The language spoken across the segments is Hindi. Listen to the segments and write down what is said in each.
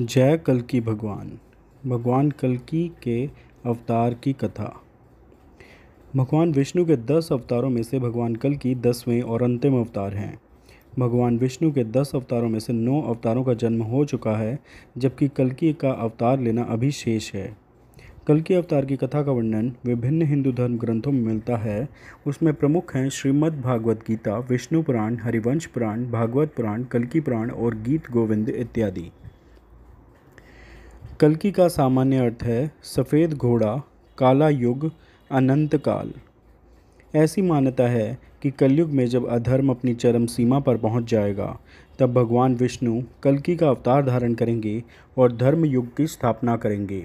जय कल्कि भगवान भगवान कल्कि के अवतार की कथा भगवान विष्णु के दस अवतारों में से भगवान कल्कि दसवें और अंतिम अवतार हैं भगवान विष्णु के दस अवतारों में से नौ अवतारों का जन्म हो चुका है जबकि कल्कि का अवतार लेना अभी शेष है कल्कि अवतार की कथा का वर्णन विभिन्न हिंदू धर्म ग्रंथों में मिलता है उसमें प्रमुख हैं श्रीमद् भागवत गीता विष्णु पुराण हरिवंश पुराण भागवत पुराण कल्कि पुराण और गीत गोविंद इत्यादि कल्कि का सामान्य अर्थ है सफ़ेद घोड़ा काला युग अनंत काल ऐसी मान्यता है कि कलयुग में जब अधर्म अपनी चरम सीमा पर पहुंच जाएगा तब भगवान विष्णु कल्कि का अवतार धारण करेंगे और धर्म युग की स्थापना करेंगे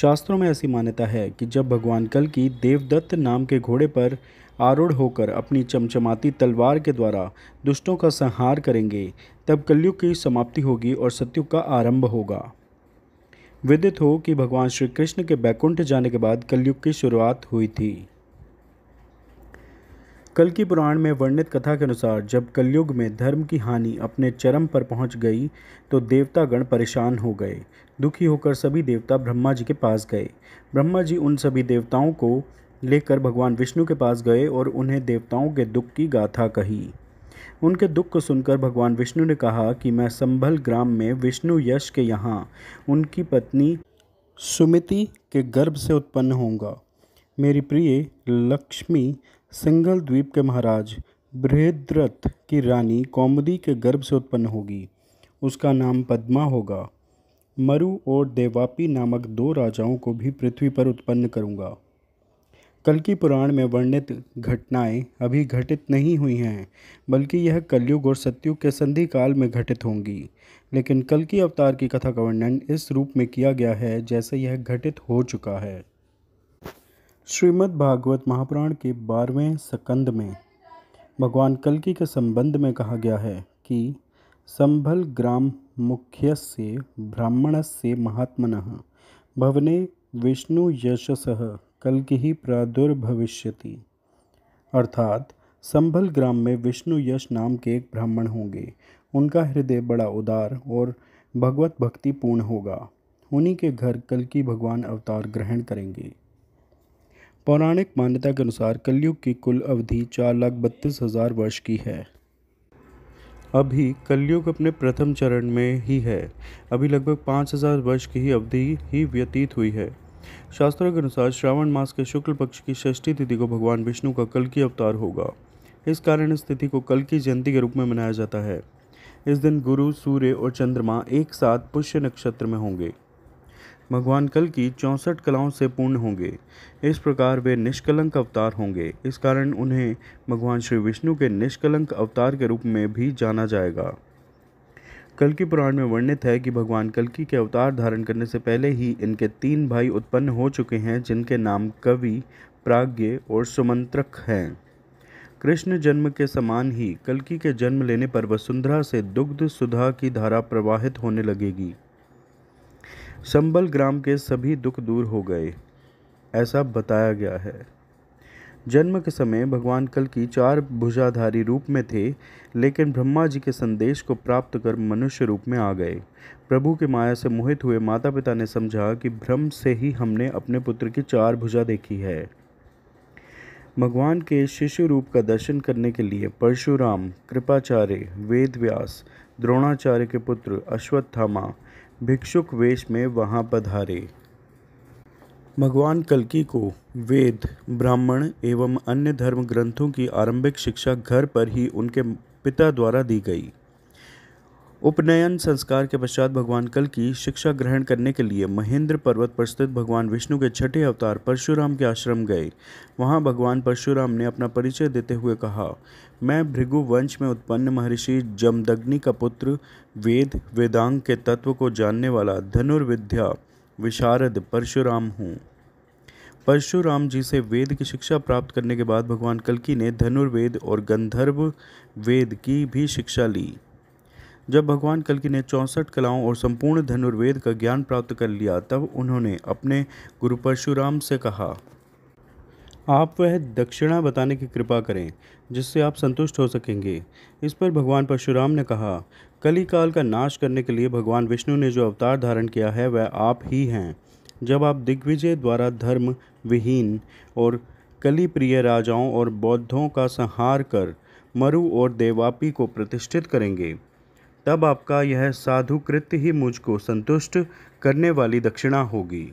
शास्त्रों में ऐसी मान्यता है कि जब भगवान कल्कि देवदत्त नाम के घोड़े पर आरूढ़ होकर अपनी चमचमाती तलवार के द्वारा दुष्टों का संहार करेंगे तब कलयुग की समाप्ति होगी और सत्युग का आरंभ होगा विदित हो कि भगवान श्री कृष्ण के बैकुंठ जाने के बाद कलयुग की शुरुआत हुई थी कल की पुराण में वर्णित कथा के अनुसार जब कलयुग में धर्म की हानि अपने चरम पर पहुंच गई तो देवतागण परेशान हो गए दुखी होकर सभी देवता ब्रह्मा जी के पास गए ब्रह्मा जी उन सभी देवताओं को लेकर भगवान विष्णु के पास गए और उन्हें देवताओं के दुख की गाथा कही उनके दुख को सुनकर भगवान विष्णु ने कहा कि मैं संभल ग्राम में विष्णु यश के यहाँ उनकी पत्नी सुमिति के गर्भ से उत्पन्न होऊंगा मेरी प्रिय लक्ष्मी सिंगल द्वीप के महाराज बृहद्रथ की रानी कौमुदी के गर्भ से उत्पन्न होगी उसका नाम पद्मा होगा मरु और देवापी नामक दो राजाओं को भी पृथ्वी पर उत्पन्न करूंगा कल्कि पुराण में वर्णित घटनाएं अभी घटित नहीं हुई हैं बल्कि यह कलयुग और सत्युग के संधि काल में घटित होंगी लेकिन कलकी अवतार की कथा का वर्णन इस रूप में किया गया है जैसे यह घटित हो चुका है श्रीमद् भागवत महापुराण के बारहवें सकंद में भगवान कलकी के संबंध में कहा गया है कि संभल ग्राम मुख्य से ब्राह्मण से महात्मन भवने विष्णु यशस कल की ही प्रादुर्भविष्यति अर्थात संभल ग्राम में विष्णु यश नाम के एक ब्राह्मण होंगे उनका हृदय बड़ा उदार और भगवत भक्तिपूर्ण होगा उन्हीं के घर कल की भगवान अवतार ग्रहण करेंगे पौराणिक मान्यता के अनुसार कलयुग की कुल अवधि चार लाख बत्तीस हज़ार वर्ष की है अभी कलयुग अपने प्रथम चरण में ही है अभी लगभग पाँच हज़ार वर्ष की ही अवधि ही व्यतीत हुई है शास्त्रों के अनुसार श्रावण मास के शुक्ल पक्ष की षष्ठी तिथि को भगवान विष्णु का कल की अवतार होगा इस कारण इस तिथि को कल की जयंती के रूप में मनाया जाता है इस दिन गुरु सूर्य और चंद्रमा एक साथ पुष्य नक्षत्र में होंगे भगवान कल की चौंसठ कलाओं से पूर्ण होंगे इस प्रकार वे निष्कलंक अवतार होंगे इस कारण उन्हें भगवान श्री विष्णु के निष्कलंक अवतार के रूप में भी जाना जाएगा कल पुराण में वर्णित है कि भगवान कल्कि के अवतार धारण करने से पहले ही इनके तीन भाई उत्पन्न हो चुके हैं जिनके नाम कवि प्राज्ञ और सुमंत्रक हैं कृष्ण जन्म के समान ही कलकी के जन्म लेने पर वसुंधरा से दुग्ध सुधा की धारा प्रवाहित होने लगेगी संबल ग्राम के सभी दुख दूर हो गए ऐसा बताया गया है जन्म के समय भगवान कल की चार भुजाधारी रूप में थे लेकिन ब्रह्मा जी के संदेश को प्राप्त कर मनुष्य रूप में आ गए प्रभु की माया से मोहित हुए माता पिता ने समझा कि भ्रम से ही हमने अपने पुत्र की चार भुजा देखी है भगवान के शिशु रूप का दर्शन करने के लिए परशुराम कृपाचार्य वेद व्यास द्रोणाचार्य के पुत्र अश्वत्थामा भिक्षुक वेश में वहाँ पधारे भगवान कल्कि को वेद ब्राह्मण एवं अन्य धर्म ग्रंथों की आरंभिक शिक्षा घर पर ही उनके पिता द्वारा दी गई उपनयन संस्कार के पश्चात भगवान कल की शिक्षा ग्रहण करने के लिए महेंद्र पर्वत पर स्थित भगवान विष्णु के छठे अवतार परशुराम के आश्रम गए वहां भगवान परशुराम ने अपना परिचय देते हुए कहा मैं भृगु वंश में उत्पन्न महर्षि जमदग्नि का पुत्र वेद वेदांग के तत्व को जानने वाला धनुर्विद्या विशारद परशुराम हूँ परशुराम जी से वेद की शिक्षा प्राप्त करने के बाद भगवान कल्कि ने धनुर्वेद और गंधर्व वेद की भी शिक्षा ली जब भगवान कल्कि ने चौंसठ कलाओं और संपूर्ण धनुर्वेद का ज्ञान प्राप्त कर लिया तब उन्होंने अपने गुरु परशुराम से कहा आप वह दक्षिणा बताने की कृपा करें जिससे आप संतुष्ट हो सकेंगे इस पर भगवान परशुराम ने कहा कली काल का नाश करने के लिए भगवान विष्णु ने जो अवतार धारण किया है वह आप ही हैं जब आप दिग्विजय द्वारा धर्म विहीन और कलिप्रिय राजाओं और बौद्धों का संहार कर मरु और देवापी को प्रतिष्ठित करेंगे तब आपका यह साधु कृत्य ही मुझको संतुष्ट करने वाली दक्षिणा होगी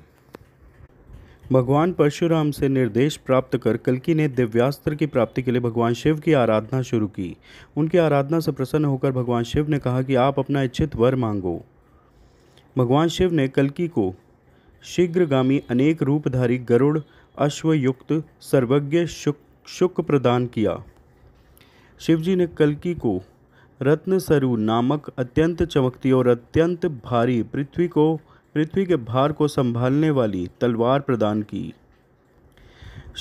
भगवान परशुराम से निर्देश प्राप्त कर कलकी ने दिव्यास्त्र की प्राप्ति के लिए भगवान शिव की आराधना शुरू की उनकी आराधना से प्रसन्न होकर भगवान शिव ने कहा कि आप अपना इच्छित वर मांगो भगवान शिव ने कलकी को शीघ्रगामी अनेक रूपधारी गरुड़ अश्वयुक्त सर्वज्ञ शुक शुक प्रदान किया शिवजी ने कलकी को रत्न सरु नामक अत्यंत चमकती और अत्यंत भारी पृथ्वी को पृथ्वी के भार को संभालने वाली तलवार प्रदान की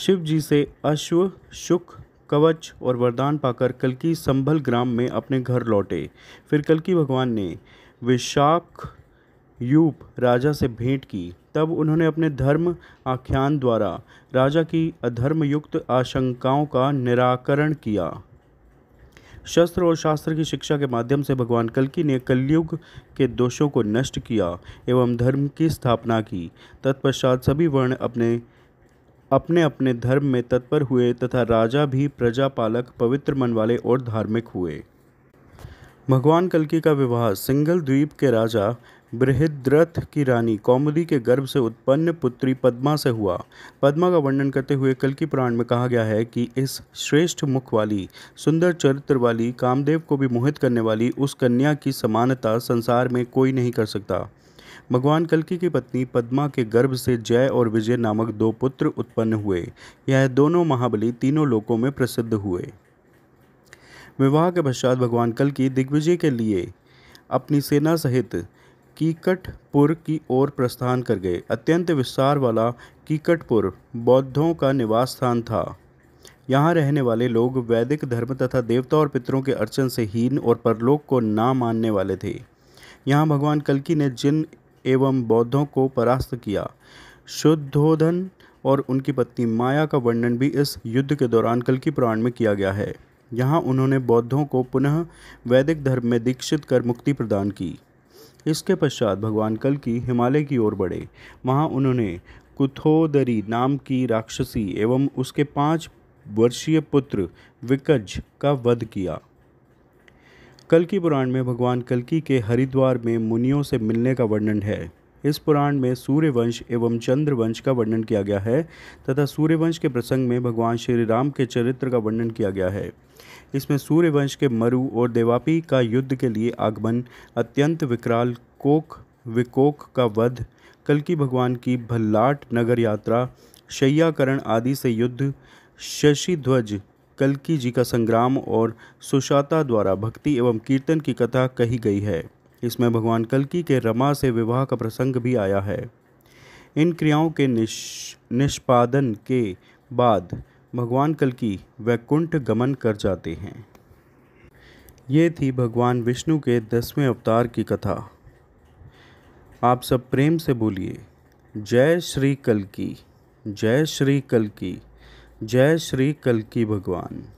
शिव जी से अश्व शुक कवच और वरदान पाकर कलकी संभल ग्राम में अपने घर लौटे फिर कलकी भगवान ने विशाख यूप राजा से भेंट की तब उन्होंने अपने धर्म आख्यान द्वारा राजा की अधर्मयुक्त आशंकाओं का निराकरण किया शस्त्र और शास्त्र की शिक्षा के माध्यम से भगवान कल्कि ने कलयुग के दोषों को नष्ट किया एवं धर्म की स्थापना की तत्पश्चात सभी वर्ण अपने अपने अपने धर्म में तत्पर हुए तथा राजा भी प्रजापालक पवित्र मन वाले और धार्मिक हुए भगवान कल्कि का विवाह सिंगल द्वीप के राजा बृहद्रथ की रानी कौमुदी के गर्भ से उत्पन्न पुत्री पद्मा से हुआ पद्मा का वर्णन करते हुए कल की पुराण में कहा गया है कि इस श्रेष्ठ मुख वाली सुंदर चरित्र वाली कामदेव को भी मोहित करने वाली उस कन्या की समानता संसार में कोई नहीं कर सकता भगवान कल्कि की पत्नी पद्मा के गर्भ से जय और विजय नामक दो पुत्र उत्पन्न हुए यह दोनों महाबली तीनों लोकों में प्रसिद्ध हुए विवाह के पश्चात भगवान कल्कि दिग्विजय के लिए अपनी सेना सहित कीकटपुर की ओर प्रस्थान कर गए अत्यंत विस्तार वाला कीकटपुर बौद्धों का निवास स्थान था यहाँ रहने वाले लोग वैदिक धर्म तथा देवता और पितरों के अर्चन से हीन और परलोक को ना मानने वाले थे यहाँ भगवान कल्कि ने जिन एवं बौद्धों को परास्त किया शुद्धोधन और उनकी पत्नी माया का वर्णन भी इस युद्ध के दौरान कल्कि पुराण में किया गया है यहाँ उन्होंने बौद्धों को पुनः वैदिक धर्म में दीक्षित कर मुक्ति प्रदान की इसके पश्चात भगवान कल की हिमालय की ओर बढ़े वहाँ उन्होंने कुथोदरी नाम की राक्षसी एवं उसके पाँच वर्षीय पुत्र विकज का वध किया कल की पुराण में भगवान कल्कि के हरिद्वार में मुनियों से मिलने का वर्णन है इस पुराण में सूर्यवंश एवं चंद्रवंश का वर्णन किया गया है तथा सूर्यवंश के प्रसंग में भगवान श्री राम के चरित्र का वर्णन किया गया है इसमें सूर्यवंश के मरु और देवापी का युद्ध के लिए आगमन अत्यंत विकराल कोक विकोक का वध कलकी भगवान की भल्लाट नगर यात्रा शैयाकरण आदि से युद्ध शशिध्वज कलकी जी का संग्राम और सुशाता द्वारा भक्ति एवं कीर्तन की कथा कही गई है इसमें भगवान कलकी के रमा से विवाह का प्रसंग भी आया है इन क्रियाओं के निष् निष्पादन के बाद भगवान कल की वैकुंठ गमन कर जाते हैं ये थी भगवान विष्णु के दसवें अवतार की कथा आप सब प्रेम से बोलिए जय श्री कल की जय श्री कल की जय श्री कल की भगवान